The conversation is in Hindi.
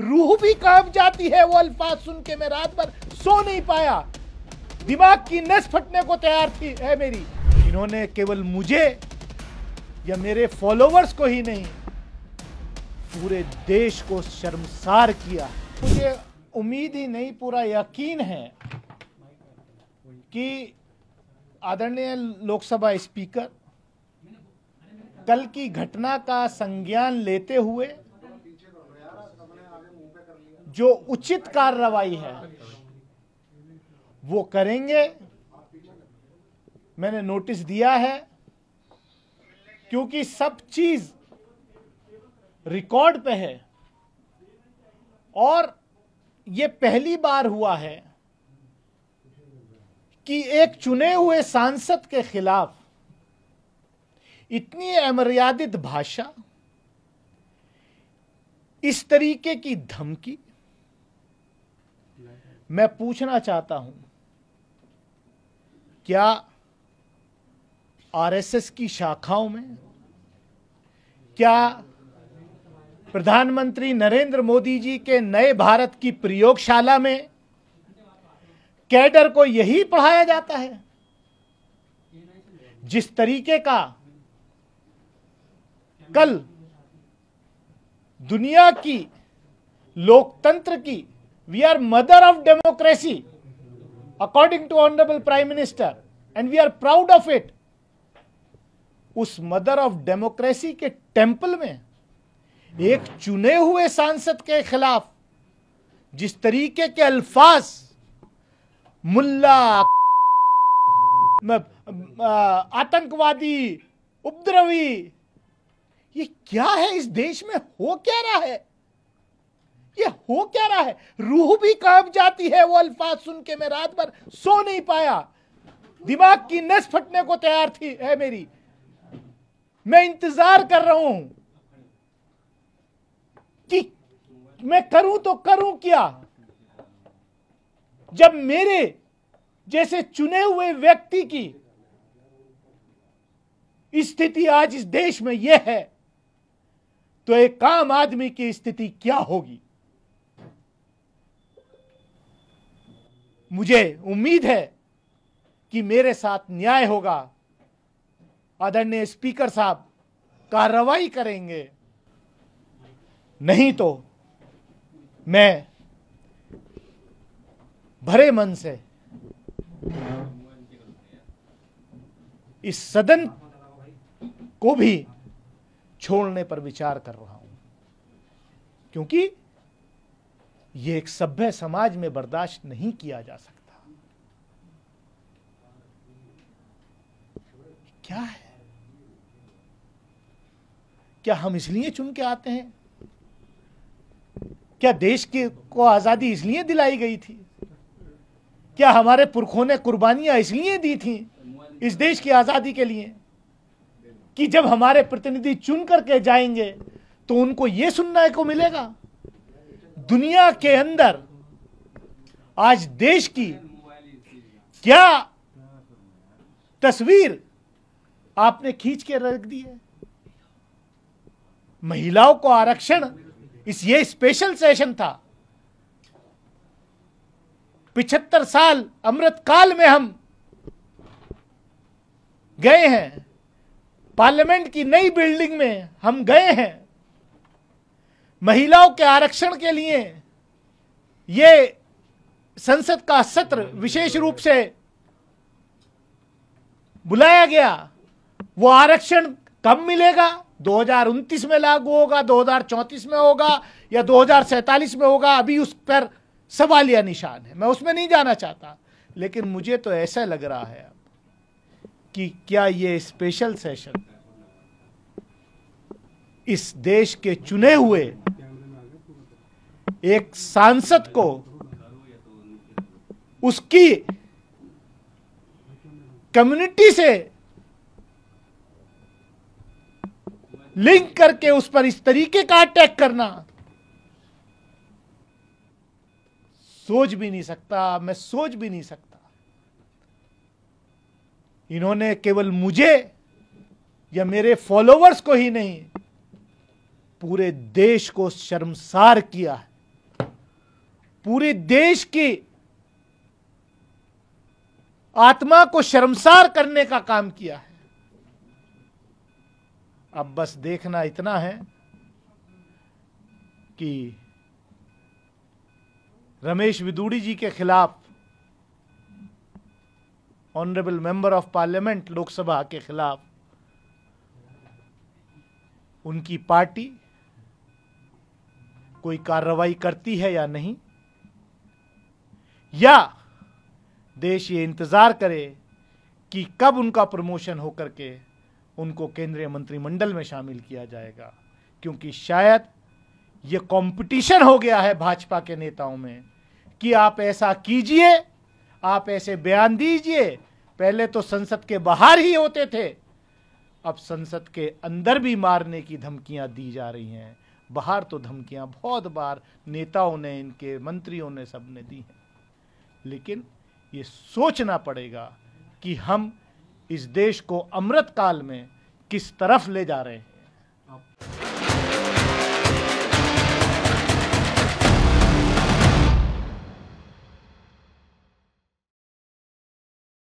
रूह भी कांप जाती है वो अल्फाज सुन के मैं रात भर सो नहीं पाया दिमाग की नस फटने को तैयार थी है मेरी इन्होंने केवल मुझे या मेरे फॉलोअर्स को ही नहीं पूरे देश को शर्मसार किया मुझे उम्मीद ही नहीं पूरा यकीन है कि आदरणीय लोकसभा स्पीकर कल की घटना का संज्ञान लेते हुए जो उचित कार्रवाई है वो करेंगे मैंने नोटिस दिया है क्योंकि सब चीज रिकॉर्ड पे है और ये पहली बार हुआ है कि एक चुने हुए सांसद के खिलाफ इतनी अमर्यादित भाषा इस तरीके की धमकी मैं पूछना चाहता हूं क्या आरएसएस की शाखाओं में क्या प्रधानमंत्री नरेंद्र मोदी जी के नए भारत की प्रयोगशाला में कैडर को यही पढ़ाया जाता है जिस तरीके का कल दुनिया की लोकतंत्र की We are mother of democracy, according to Honorable Prime Minister, and we are proud of it. उस मदर ऑफ डेमोक्रेसी के टेम्पल में एक चुने हुए सांसद के खिलाफ जिस तरीके के अल्फाज मुल्ला आतंकवादी उपद्रवी ये क्या है इस देश में हो क्या रहा है ये हो क्या रहा है रूह भी कांप जाती है वो अल्फाज सुन के मैं रात भर सो नहीं पाया दिमाग की नस फटने को तैयार थी है मेरी मैं इंतजार कर रहा हूं कि मैं करूं तो करूं क्या जब मेरे जैसे चुने हुए व्यक्ति की स्थिति आज इस देश में यह है तो एक आम आदमी की स्थिति क्या होगी मुझे उम्मीद है कि मेरे साथ न्याय होगा आदरणीय स्पीकर साहब कार्रवाई करेंगे नहीं तो मैं भरे मन से इस सदन को भी छोड़ने पर विचार कर रहा हूं क्योंकि ये एक सभ्य समाज में बर्दाश्त नहीं किया जा सकता क्या है क्या हम इसलिए चुन के आते हैं क्या देश के को आज़ादी इसलिए दिलाई गई थी क्या हमारे पुरखों ने कुर्बानियां इसलिए दी थी इस देश की आज़ादी के लिए कि जब हमारे प्रतिनिधि चुन करके जाएंगे तो उनको यह सुनने को मिलेगा दुनिया के अंदर आज देश की क्या तस्वीर आपने खींच के रख दी है महिलाओं को आरक्षण इस ये स्पेशल सेशन था पिछहत्तर साल अमृत काल में हम गए हैं पार्लियामेंट की नई बिल्डिंग में हम गए हैं महिलाओं के आरक्षण के लिए ये संसद का सत्र विशेष रूप से बुलाया गया वो आरक्षण कब मिलेगा 2029 में लागू होगा 2034 में होगा या 2047 में होगा अभी उस पर सवाल या निशान है मैं उसमें नहीं जाना चाहता लेकिन मुझे तो ऐसा लग रहा है अब कि क्या ये स्पेशल सेशन इस देश के चुने हुए एक सांसद को उसकी कम्युनिटी से लिंक करके उस पर इस तरीके का अटैक करना सोच भी नहीं सकता मैं सोच भी नहीं सकता इन्होंने केवल मुझे या मेरे फॉलोअर्स को ही नहीं पूरे देश को शर्मसार किया है पूरे देश की आत्मा को शर्मसार करने का काम किया है अब बस देखना इतना है कि रमेश विदुड़ी जी के खिलाफ honourable member of parliament Lok Sabha के खिलाफ उनकी पार्टी कोई कार्रवाई करती है या नहीं या देश ये इंतज़ार करे कि कब उनका प्रमोशन हो करके उनको केंद्रीय मंत्रिमंडल में शामिल किया जाएगा क्योंकि शायद ये कंपटीशन हो गया है भाजपा के नेताओं में कि आप ऐसा कीजिए आप ऐसे बयान दीजिए पहले तो संसद के बाहर ही होते थे अब संसद के अंदर भी मारने की धमकियां दी जा रही हैं बाहर तो धमकियां बहुत बार नेताओं ने इनके मंत्रियों ने सब ने दी हैं लेकिन ये सोचना पड़ेगा कि हम इस देश को अमृत काल में किस तरफ ले जा रहे हैं